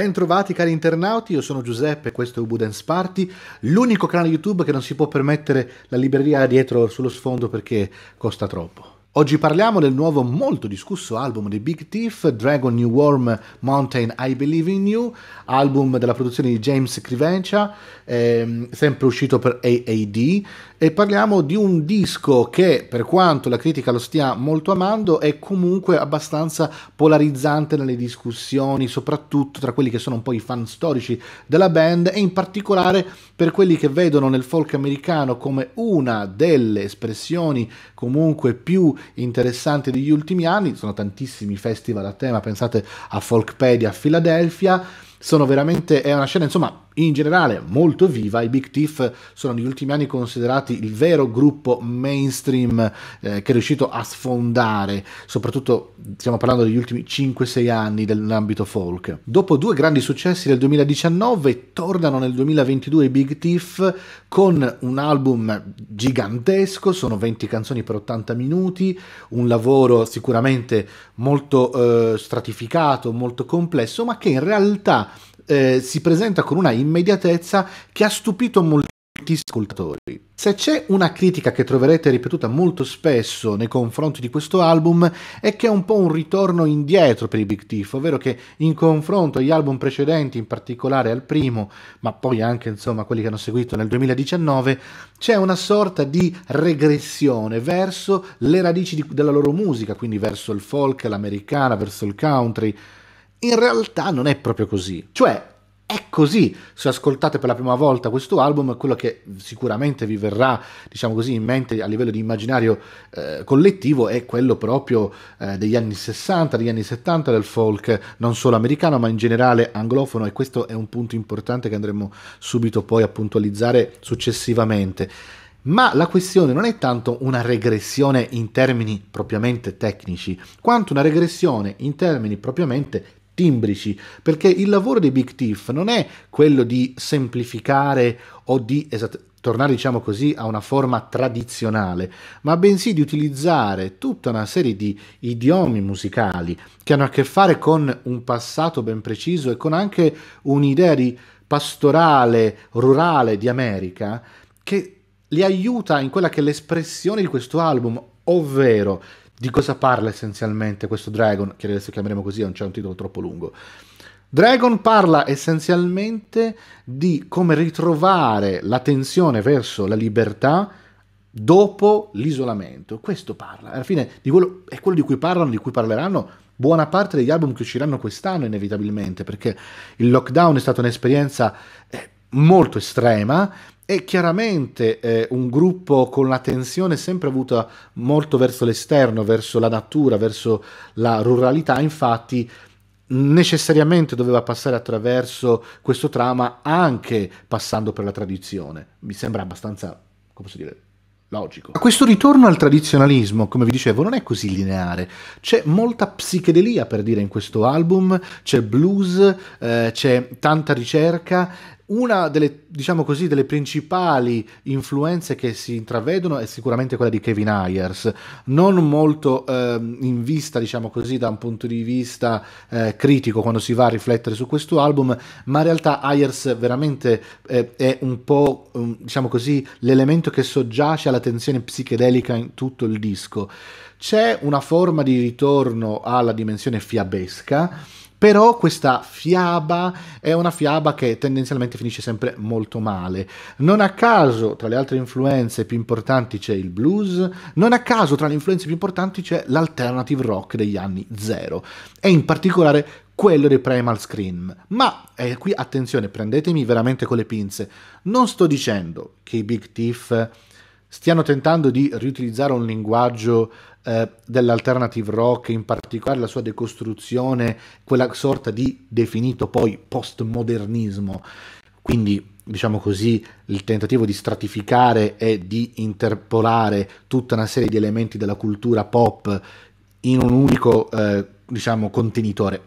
Bentrovati cari internauti, io sono Giuseppe, e questo è Ubudens Party, l'unico canale YouTube che non si può permettere la libreria dietro sullo sfondo perché costa troppo. Oggi parliamo del nuovo molto discusso album dei Big Thief, Dragon New Worm Mountain I Believe in You, album della produzione di James Crivencia, ehm, sempre uscito per AAD, e parliamo di un disco che per quanto la critica lo stia molto amando è comunque abbastanza polarizzante nelle discussioni soprattutto tra quelli che sono un po' i fan storici della band e in particolare per quelli che vedono nel folk americano come una delle espressioni comunque più interessanti degli ultimi anni sono tantissimi festival a tema pensate a Folkpedia a Philadelphia sono veramente è una scena insomma in generale molto viva. I Big Thief sono negli ultimi anni considerati il vero gruppo mainstream eh, che è riuscito a sfondare, soprattutto stiamo parlando degli ultimi 5-6 anni nell'ambito folk. Dopo due grandi successi del 2019, tornano nel 2022 i Big Thief con un album gigantesco, sono 20 canzoni per 80 minuti, un lavoro sicuramente molto eh, stratificato, molto complesso, ma che in realtà eh, si presenta con una immediatezza che ha stupito molti ascoltatori. Se c'è una critica che troverete ripetuta molto spesso nei confronti di questo album è che è un po' un ritorno indietro per i Big Thief, ovvero che in confronto agli album precedenti, in particolare al primo, ma poi anche insomma quelli che hanno seguito nel 2019, c'è una sorta di regressione verso le radici di, della loro musica, quindi verso il folk, l'americana, verso il country, in realtà non è proprio così. Cioè, è così. Se ascoltate per la prima volta questo album, quello che sicuramente vi verrà, diciamo così, in mente a livello di immaginario eh, collettivo è quello proprio eh, degli anni 60, degli anni 70 del folk non solo americano, ma in generale anglofono e questo è un punto importante che andremo subito poi a puntualizzare successivamente. Ma la questione non è tanto una regressione in termini propriamente tecnici, quanto una regressione in termini propriamente timbrici, perché il lavoro dei Big Thief non è quello di semplificare o di esatto, tornare diciamo così a una forma tradizionale, ma bensì di utilizzare tutta una serie di idiomi musicali che hanno a che fare con un passato ben preciso e con anche un'idea di pastorale, rurale di America che li aiuta in quella che è l'espressione di questo album, ovvero di cosa parla essenzialmente questo Dragon, che adesso chiameremo così, non c'è un titolo troppo lungo. Dragon parla essenzialmente di come ritrovare la tensione verso la libertà dopo l'isolamento. Questo parla, alla fine di quello, è quello di cui parlano, di cui parleranno buona parte degli album che usciranno quest'anno inevitabilmente, perché il lockdown è stata un'esperienza eh, molto estrema, è chiaramente eh, un gruppo con la tensione sempre avuta molto verso l'esterno, verso la natura, verso la ruralità, infatti necessariamente doveva passare attraverso questo trama anche passando per la tradizione. Mi sembra abbastanza, come posso dire, logico. Ma Questo ritorno al tradizionalismo, come vi dicevo, non è così lineare. C'è molta psichedelia, per dire, in questo album, c'è blues, eh, c'è tanta ricerca una delle, diciamo così, delle, principali influenze che si intravedono è sicuramente quella di Kevin Ayers, non molto eh, in vista, diciamo così, da un punto di vista eh, critico quando si va a riflettere su questo album, ma in realtà Ayers veramente eh, è un po', mm, diciamo così, l'elemento che soggiace alla tensione psichedelica in tutto il disco. C'è una forma di ritorno alla dimensione fiabesca, però questa fiaba è una fiaba che tendenzialmente finisce sempre molto male. Non a caso, tra le altre influenze più importanti c'è il blues, non a caso tra le influenze più importanti c'è l'alternative rock degli anni zero. E in particolare quello dei Primal Scream. Ma eh, qui attenzione, prendetemi veramente con le pinze. Non sto dicendo che i Big Thief stiano tentando di riutilizzare un linguaggio eh, dell'alternative rock, in particolare la sua decostruzione, quella sorta di definito poi postmodernismo. Quindi, diciamo così, il tentativo di stratificare e di interpolare tutta una serie di elementi della cultura pop in un unico, eh, diciamo, contenitore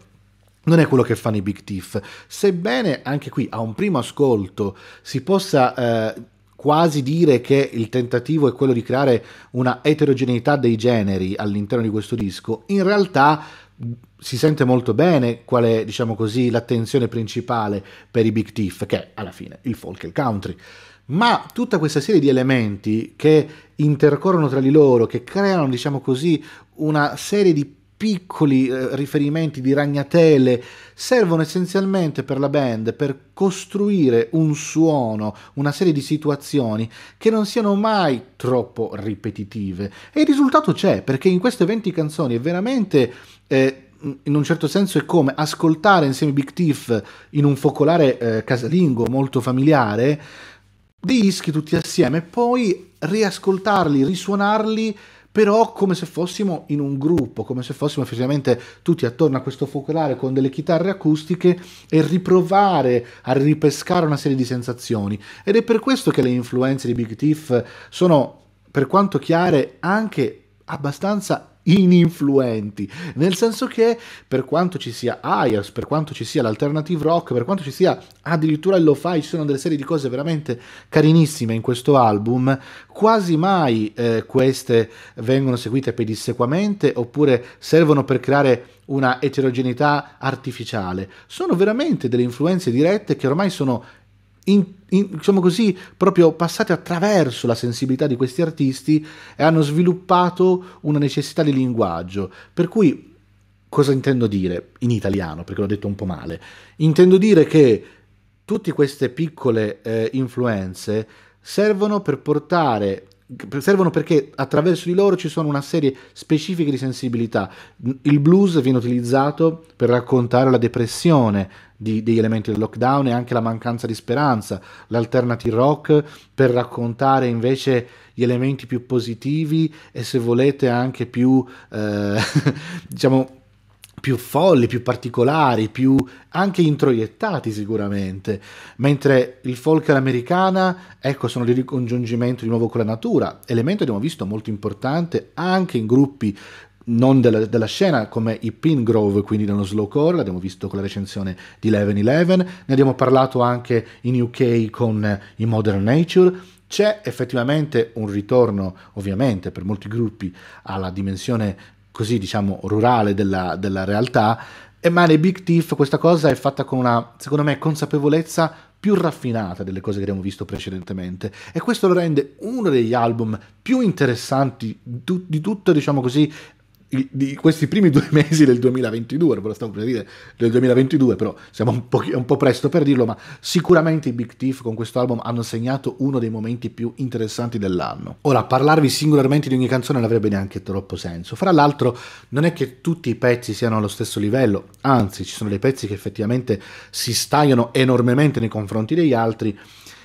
non è quello che fanno i Big Thief. Sebbene anche qui a un primo ascolto si possa eh, quasi dire che il tentativo è quello di creare una eterogeneità dei generi all'interno di questo disco, in realtà si sente molto bene qual è, diciamo così, l'attenzione principale per i Big Thief, che è alla fine il folk e il country. Ma tutta questa serie di elementi che intercorrono tra di loro, che creano, diciamo così, una serie di piccoli eh, riferimenti di ragnatele servono essenzialmente per la band per costruire un suono, una serie di situazioni che non siano mai troppo ripetitive. E il risultato c'è, perché in queste 20 canzoni è veramente... Eh, in un certo senso è come ascoltare insieme Big Thief in un focolare eh, casalingo molto familiare dei dischi tutti assieme e poi riascoltarli, risuonarli però come se fossimo in un gruppo, come se fossimo effettivamente tutti attorno a questo focolare con delle chitarre acustiche e riprovare a ripescare una serie di sensazioni. Ed è per questo che le influenze di Big Thief sono, per quanto chiare, anche abbastanza ininfluenti, nel senso che per quanto ci sia Ayers, per quanto ci sia l'alternative rock, per quanto ci sia addirittura il lo-fi, ci sono delle serie di cose veramente carinissime in questo album, quasi mai eh, queste vengono seguite pedissequamente oppure servono per creare una eterogeneità artificiale, sono veramente delle influenze dirette che ormai sono in, in, diciamo così, proprio passate attraverso la sensibilità di questi artisti e hanno sviluppato una necessità di linguaggio. Per cui, cosa intendo dire in italiano? Perché l'ho detto un po' male. Intendo dire che tutte queste piccole eh, influenze servono per portare servono perché attraverso di loro ci sono una serie specifica di sensibilità. Il blues viene utilizzato per raccontare la depressione di, degli elementi del lockdown e anche la mancanza di speranza, l'alternative rock per raccontare invece gli elementi più positivi e se volete anche più, eh, diciamo, più folli, più particolari, più anche introiettati sicuramente, mentre il folk americana, ecco, sono di ricongiungimento di nuovo con la natura, elemento che abbiamo visto molto importante anche in gruppi non della, della, scena come i Pin Grove, quindi dello slowcore, l'abbiamo visto con la recensione di 11-11, ne abbiamo parlato anche in UK con eh, i Modern Nature, c'è effettivamente un ritorno, ovviamente per molti gruppi, alla dimensione così diciamo rurale della, della realtà, e ma nei Big Thief questa cosa è fatta con una, secondo me, consapevolezza più raffinata delle cose che abbiamo visto precedentemente e questo lo rende uno degli album più interessanti di tutto, diciamo così di questi primi due mesi del 2022, ve lo stavo per dire, del 2022, però siamo un po', un po', presto per dirlo, ma sicuramente i Big Thief con questo album hanno segnato uno dei momenti più interessanti dell'anno. Ora, parlarvi singolarmente di ogni canzone non avrebbe neanche troppo senso. Fra l'altro, non è che tutti i pezzi siano allo stesso livello, anzi, ci sono dei pezzi che effettivamente si stagliano enormemente nei confronti degli altri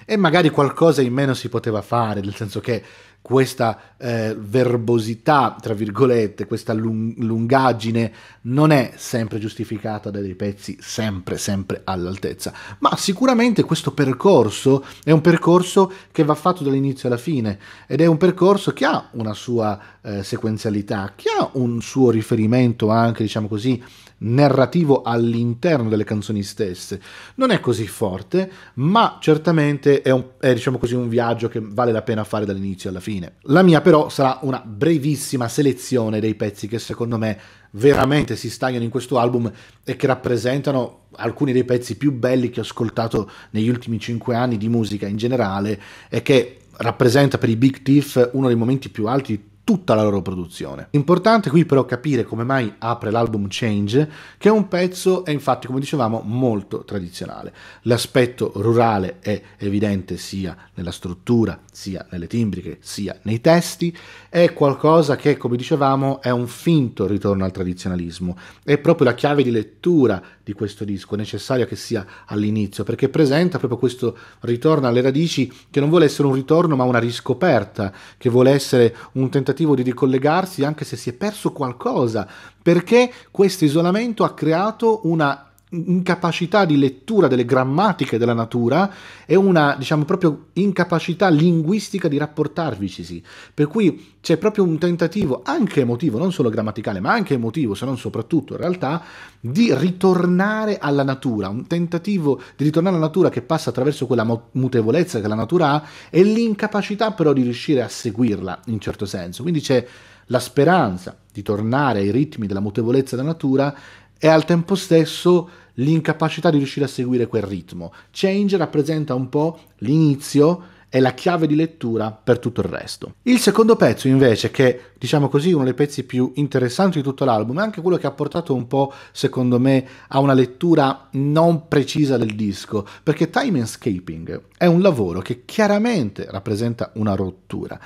e magari qualcosa in meno si poteva fare, nel senso che questa eh, verbosità, tra virgolette, questa lung- lungaggine non è sempre giustificata da dei pezzi sempre, sempre all'altezza. Ma sicuramente questo percorso è un percorso che va fatto dall'inizio alla fine ed è un percorso che ha una sua eh, sequenzialità, che ha un suo riferimento anche, diciamo così, narrativo all'interno delle canzoni stesse non è così forte, ma certamente è, un, è diciamo così, un viaggio che vale la pena fare dall'inizio alla fine. La mia però sarà una brevissima selezione dei pezzi che secondo me veramente si stagliano in questo album e che rappresentano alcuni dei pezzi più belli che ho ascoltato negli ultimi 5 anni di musica in generale e che rappresenta per i Big Thief uno dei momenti più alti tutta la loro produzione. Importante qui però capire come mai apre l'album Change, che è un pezzo, è infatti come dicevamo, molto tradizionale. L'aspetto rurale è evidente sia nella struttura, sia nelle timbriche, sia nei testi, è qualcosa che come dicevamo è un finto ritorno al tradizionalismo, è proprio la chiave di lettura di questo disco, è necessario che sia all'inizio, perché presenta proprio questo ritorno alle radici che non vuole essere un ritorno ma una riscoperta, che vuole essere un tentativo tentativo di ricollegarsi anche se si è perso qualcosa, perché questo isolamento ha creato una incapacità di lettura delle grammatiche della natura e una, diciamo, proprio incapacità linguistica di rapportarvicisi. Per cui c'è proprio un tentativo, anche emotivo, non solo grammaticale, ma anche emotivo, se non soprattutto in realtà, di ritornare alla natura, un tentativo di ritornare alla natura che passa attraverso quella mutevolezza che la natura ha e l'incapacità però di riuscire a seguirla in certo senso. Quindi c'è la speranza di tornare ai ritmi della mutevolezza della natura e al tempo stesso l'incapacità di riuscire a seguire quel ritmo. Change rappresenta un po' l'inizio e la chiave di lettura per tutto il resto. Il secondo pezzo invece, che diciamo così uno dei pezzi più interessanti di tutto l'album, è anche quello che ha portato un po', secondo me, a una lettura non precisa del disco, perché Time Escaping è un lavoro che chiaramente rappresenta una rottura,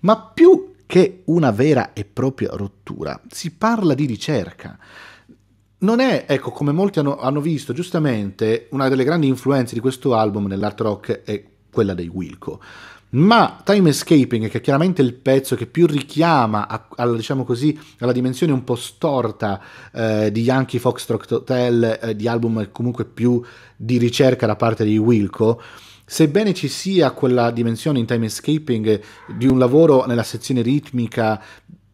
ma più che una vera e propria rottura, si parla di ricerca non è, ecco, come molti hanno, hanno, visto giustamente, una delle grandi influenze di questo album nell'art rock è quella dei Wilco. Ma Time Escaping, che è chiaramente il pezzo che più richiama a, a, diciamo così, alla dimensione un po' storta eh, di Yankee Foxtrot Hotel, eh, di album comunque più di ricerca da parte di Wilco, sebbene ci sia quella dimensione in time escaping di un lavoro nella sezione ritmica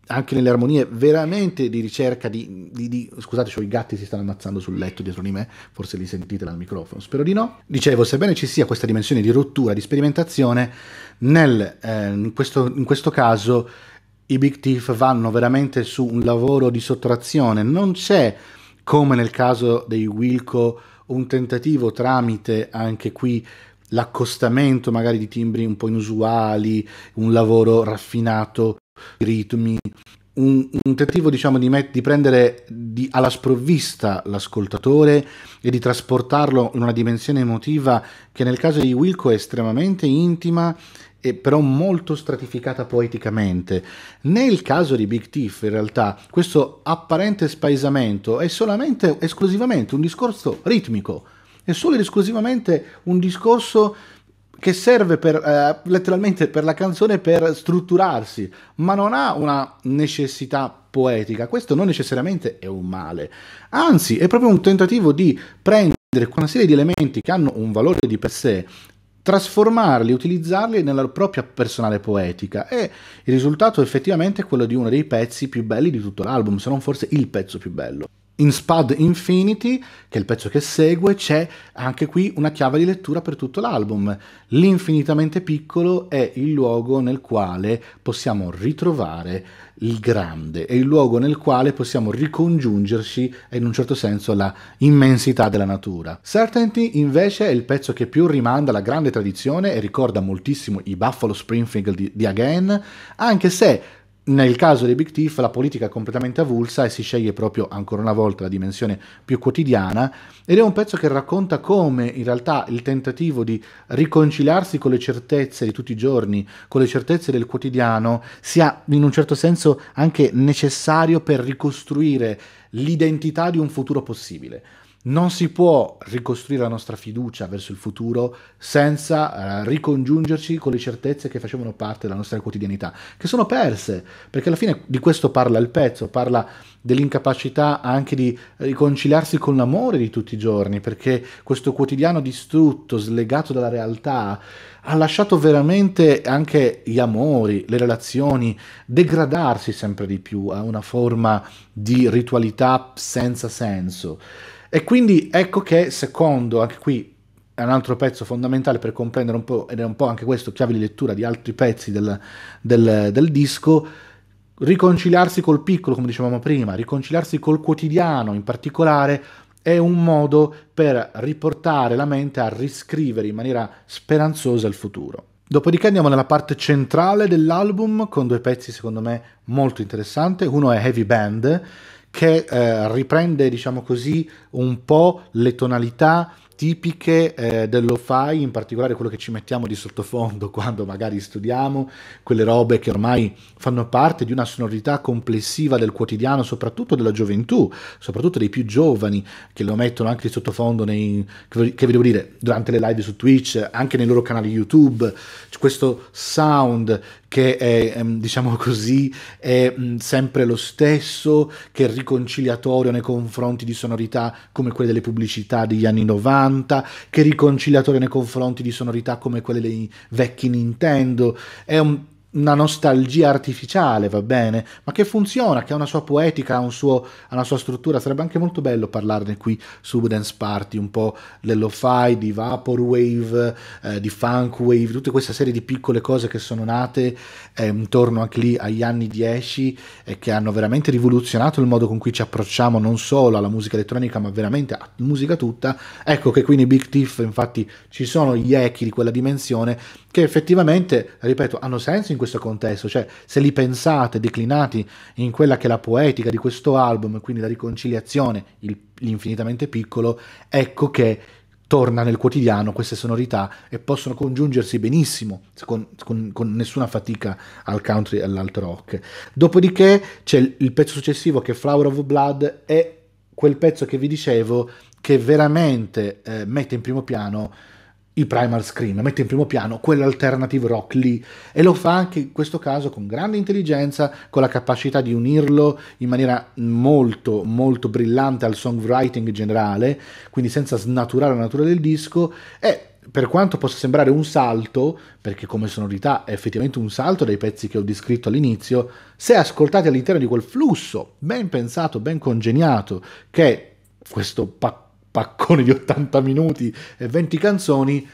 anche nelle armonie veramente di ricerca di, di, di... scusate, cioè, i gatti si stanno ammazzando sul letto dietro di me, forse li sentite dal microfono, spero di no. Dicevo, sebbene ci sia questa dimensione di rottura, di sperimentazione, nel, eh, in, questo, in questo caso i Big Thief vanno veramente su un lavoro di sottrazione, non c'è come nel caso dei Wilco un tentativo tramite anche qui l'accostamento magari di timbri un po' inusuali, un lavoro raffinato ritmi, un, un tentativo diciamo, di, met- di, prendere di, alla sprovvista l'ascoltatore e di trasportarlo in una dimensione emotiva che nel caso di Wilco è estremamente intima e però molto stratificata poeticamente. Nel caso di Big Thief in realtà questo apparente spaesamento è solamente esclusivamente un discorso ritmico, è solo ed esclusivamente un discorso che serve per, eh, letteralmente per la canzone per strutturarsi, ma non ha una necessità poetica. Questo non necessariamente è un male, anzi è proprio un tentativo di prendere una serie di elementi che hanno un valore di per sé trasformarli, utilizzarli nella propria personale poetica e il risultato effettivamente è quello di uno dei pezzi più belli di tutto l'album, se non forse il pezzo più bello. In Spud Infinity, che è il pezzo che segue, c'è anche qui una chiave di lettura per tutto l'album. L'infinitamente piccolo è il luogo nel quale possiamo ritrovare il grande, è il luogo nel quale possiamo ricongiungerci e in un certo senso alla immensità della natura. Certainty invece è il pezzo che più rimanda alla grande tradizione e ricorda moltissimo i Buffalo Springfield di, di Again, anche se nel caso dei Big Thief la politica è completamente avulsa e si sceglie proprio ancora una volta la dimensione più quotidiana ed è un pezzo che racconta come in realtà il tentativo di riconciliarsi con le certezze di tutti i giorni, con le certezze del quotidiano, sia in un certo senso anche necessario per ricostruire l'identità di un futuro possibile non si può ricostruire la nostra fiducia verso il futuro senza eh, ricongiungerci con le certezze che facevano parte della nostra quotidianità, che sono perse, perché alla fine di questo parla il pezzo, parla dell'incapacità anche di riconciliarsi con l'amore di tutti i giorni, perché questo quotidiano distrutto, slegato dalla realtà, ha lasciato veramente anche gli amori, le relazioni degradarsi sempre di più a una forma di ritualità senza senso. E quindi ecco che secondo, anche qui è un altro pezzo fondamentale per comprendere un po', ed è un po' anche questo chiave di lettura di altri pezzi del, del, del disco, riconciliarsi col piccolo, come dicevamo prima, riconciliarsi col quotidiano in particolare, è un modo per riportare la mente a riscrivere in maniera speranzosa il futuro. Dopodiché andiamo nella parte centrale dell'album con due pezzi secondo me molto interessanti. Uno è Heavy Band, che eh, riprende, diciamo così, un po' le tonalità tipiche eh, fai, in particolare quello che ci mettiamo di sottofondo quando magari studiamo, quelle robe che ormai fanno parte di una sonorità complessiva del quotidiano, soprattutto della gioventù, soprattutto dei più giovani che lo mettono anche di sottofondo nei, che, che devo dire, durante le live su Twitch, anche nei loro canali YouTube, questo sound che è, ehm, diciamo così, è mm, sempre lo stesso, che è riconciliatorio nei confronti di sonorità come quelle delle pubblicità degli anni 90, 80, che riconciliatore nei confronti di sonorità come quelle dei vecchi Nintendo. È un una nostalgia artificiale, va bene, ma che funziona, che ha una sua poetica, ha, un suo, una sua struttura. Sarebbe anche molto bello parlarne qui su Dance Party, un po' dell'O-Fi, di Vaporwave, eh, di Funkwave, tutta questa serie di piccole cose che sono nate eh, intorno anche lì agli anni 10 e che hanno veramente rivoluzionato il modo con cui ci approcciamo non solo alla musica elettronica, ma veramente a musica tutta. Ecco che quindi Big Tiff, infatti, ci sono gli echi di quella dimensione che effettivamente, ripeto, hanno senso in questo contesto, cioè se li pensate declinati in quella che è la poetica di questo album, quindi la riconciliazione, il, l'infinitamente piccolo, ecco che torna nel quotidiano queste sonorità e possono congiungersi benissimo con, con, con nessuna fatica al country e all'alt rock. Dopodiché c'è il, il pezzo successivo che è Flower of Blood è quel pezzo che vi dicevo che veramente eh, mette in primo piano i primal screen, mette in primo piano quell'alternative rock lì e lo fa anche in questo caso con grande intelligenza, con la capacità di unirlo in maniera molto molto brillante al songwriting generale, quindi senza snaturare la natura del disco e per quanto possa sembrare un salto, perché come sonorità è effettivamente un salto dai pezzi che ho descritto all'inizio, se ascoltati all'interno di quel flusso ben pensato, ben congegnato che è questo pacco paccone di 80 minuti e 20 canzoni,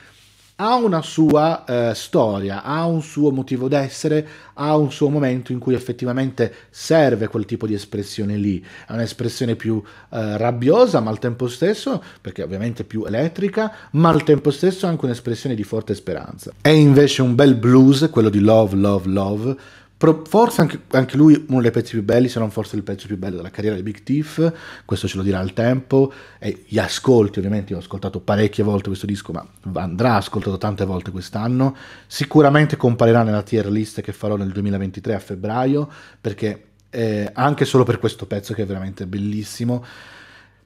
ha una sua eh, storia, ha un suo motivo d'essere, ha un suo momento in cui effettivamente serve quel tipo di espressione lì. È un'espressione più eh, rabbiosa, ma al tempo stesso, perché ovviamente più elettrica, ma al tempo stesso anche un'espressione di forte speranza. È invece un bel blues, quello di Love, Love, Love, Pro, forse anche, anche, lui uno dei pezzi più belli, se non forse il pezzo più bello della carriera di Big Thief, questo ce lo dirà il tempo, e gli ascolti ovviamente, io ho ascoltato parecchie volte questo disco, ma andrà ascoltato tante volte quest'anno, sicuramente comparirà nella tier list che farò nel 2023 a febbraio, perché eh, anche solo per questo pezzo che è veramente bellissimo,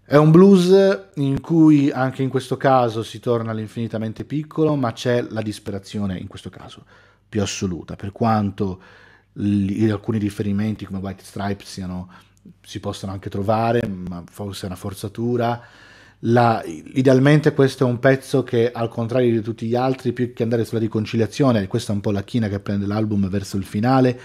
è un blues in cui anche in questo caso si torna all'infinitamente piccolo, ma c'è la disperazione in questo caso più assoluta, per quanto l- alcuni riferimenti come White Stripe siano, si possano anche trovare, ma forse è una forzatura. La, idealmente questo è un pezzo che al contrario di tutti gli altri, più che andare sulla riconciliazione, questa è un po' la china che prende l'album verso il finale,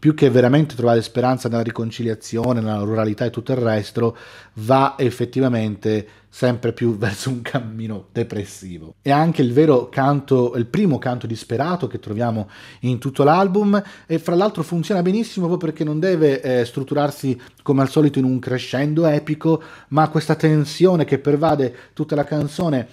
più che veramente trovare speranza nella riconciliazione, nella ruralità e tutto il resto, va effettivamente sempre più verso un cammino depressivo. È anche il vero canto, il primo canto disperato che troviamo in tutto l'album e fra l'altro funziona benissimo proprio perché non deve eh, strutturarsi come al solito in un crescendo epico, ma questa tensione che pervade tutta la canzone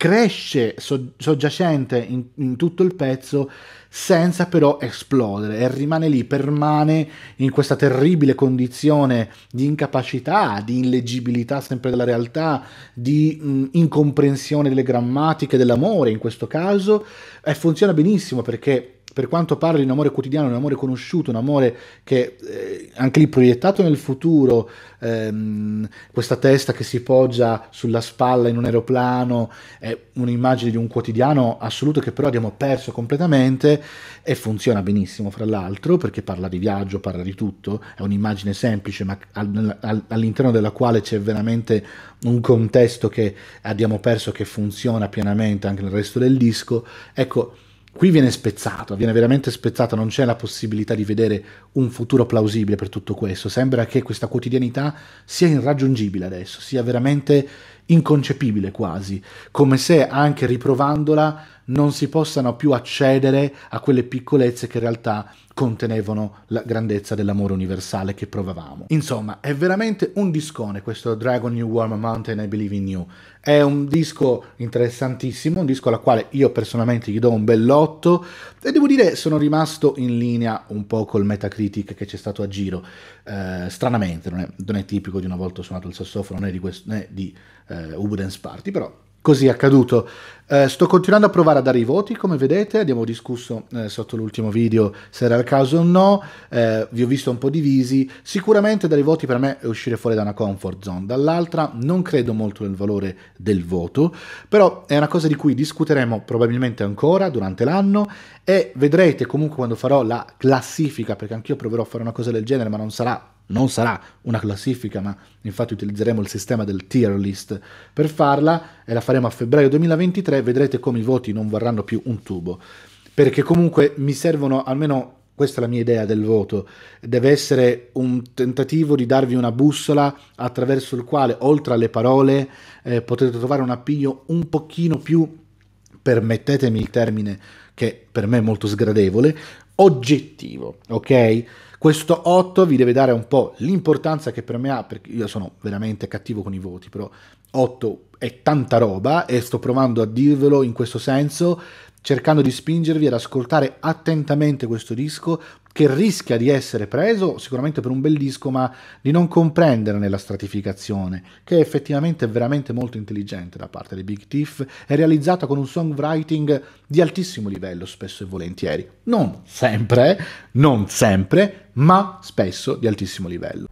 cresce so- soggiacente in, in, tutto il pezzo senza però esplodere e rimane lì, permane in questa terribile condizione di incapacità, di illeggibilità sempre della realtà, di mh, incomprensione delle grammatiche dell'amore in questo caso e funziona benissimo perché per quanto parli di un amore quotidiano, un amore conosciuto, un amore che eh, anche lì proiettato nel futuro, ehm, questa testa che si poggia sulla spalla in un aeroplano, è un'immagine di un quotidiano assoluto che però abbiamo perso completamente e funziona benissimo fra l'altro perché parla di viaggio, parla di tutto, è un'immagine semplice ma all'interno della quale c'è veramente un contesto che abbiamo perso che funziona pienamente anche nel resto del disco. Ecco, Qui viene spezzato, viene veramente spezzato, non c'è la possibilità di vedere un futuro plausibile per tutto questo. Sembra che questa quotidianità sia irraggiungibile adesso, sia veramente inconcepibile quasi, come se anche riprovandola non si possano più accedere a quelle piccolezze che in realtà contenevano la grandezza dell'amore universale che provavamo. Insomma, è veramente un discone questo Dragon New Warm Mountain I Believe in You. È un disco interessantissimo, un disco alla quale io personalmente gli do un bell'otto e devo dire sono rimasto in linea un po' col Metacritic che c'è stato a giro. Eh, stranamente, non è, non è, tipico di una volta suonato il sassofono né di, questo, né di eh, Ubudens Party, però così è accaduto. Eh, sto continuando a provare a dare i voti, come vedete, abbiamo discusso eh, sotto l'ultimo video se era il caso o no, eh, vi ho visto un po' divisi, sicuramente dare i voti per me è uscire fuori da una comfort zone, dall'altra non credo molto nel valore del voto, però è una cosa di cui discuteremo probabilmente ancora durante l'anno e vedrete comunque quando farò la classifica, perché anch'io proverò a fare una cosa del genere, ma non sarà non sarà una classifica, ma infatti utilizzeremo il sistema del tier list per farla e la faremo a febbraio 2023, vedrete come i voti non varranno più un tubo, perché comunque mi servono almeno questa è la mia idea del voto, deve essere un tentativo di darvi una bussola attraverso il quale, oltre alle parole, eh, potete trovare un appiglio un pochino più, permettetemi il termine che per me è molto sgradevole, oggettivo, ok? Questo 8 vi deve dare un po' l'importanza che per me ha, perché io sono veramente cattivo con i voti, però 8 è tanta roba e sto provando a dirvelo in questo senso cercando di spingervi ad ascoltare attentamente questo disco che rischia di essere preso sicuramente per un bel disco ma di non comprendere nella stratificazione che è effettivamente veramente molto intelligente da parte di Big Thief è realizzata con un songwriting di altissimo livello spesso e volentieri non sempre non sempre ma spesso di altissimo livello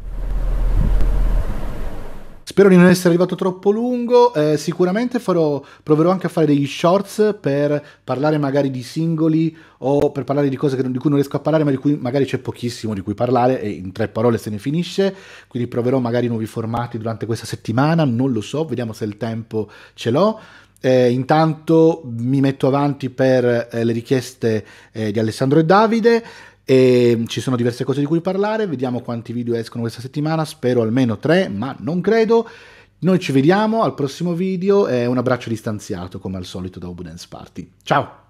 Spero di non essere arrivato troppo lungo, eh, sicuramente farò, proverò anche a fare degli shorts per parlare magari di singoli o per parlare di cose che, di cui non riesco a parlare ma di cui magari c'è pochissimo di cui parlare e in tre parole se ne finisce, quindi proverò magari nuovi formati durante questa settimana, non lo so, vediamo se il tempo ce l'ho. Eh, intanto mi metto avanti per eh, le richieste eh, di Alessandro e Davide. E ci sono diverse cose di cui parlare, vediamo quanti video escono questa settimana, spero almeno tre, ma non credo. Noi ci vediamo al prossimo video e un abbraccio distanziato come al solito da Obudens Party. Ciao!